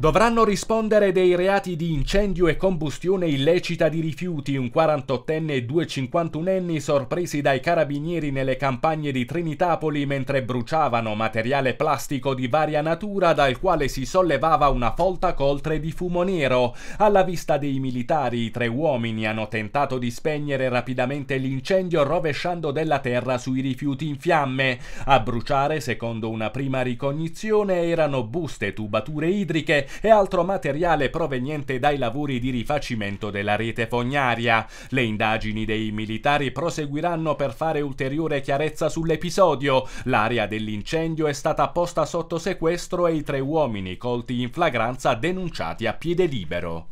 Dovranno rispondere dei reati di incendio e combustione illecita di rifiuti un 48enne e due 51enni sorpresi dai carabinieri nelle campagne di Trinitapoli mentre bruciavano materiale plastico di varia natura dal quale si sollevava una folta coltre di fumo nero. Alla vista dei militari i tre uomini hanno tentato di spegnere rapidamente l'incendio rovesciando della terra sui rifiuti in fiamme. A bruciare, secondo una prima ricognizione, erano buste, tubature idriche e altro materiale proveniente dai lavori di rifacimento della rete fognaria. Le indagini dei militari proseguiranno per fare ulteriore chiarezza sull'episodio. L'area dell'incendio è stata posta sotto sequestro e i tre uomini colti in flagranza denunciati a piede libero.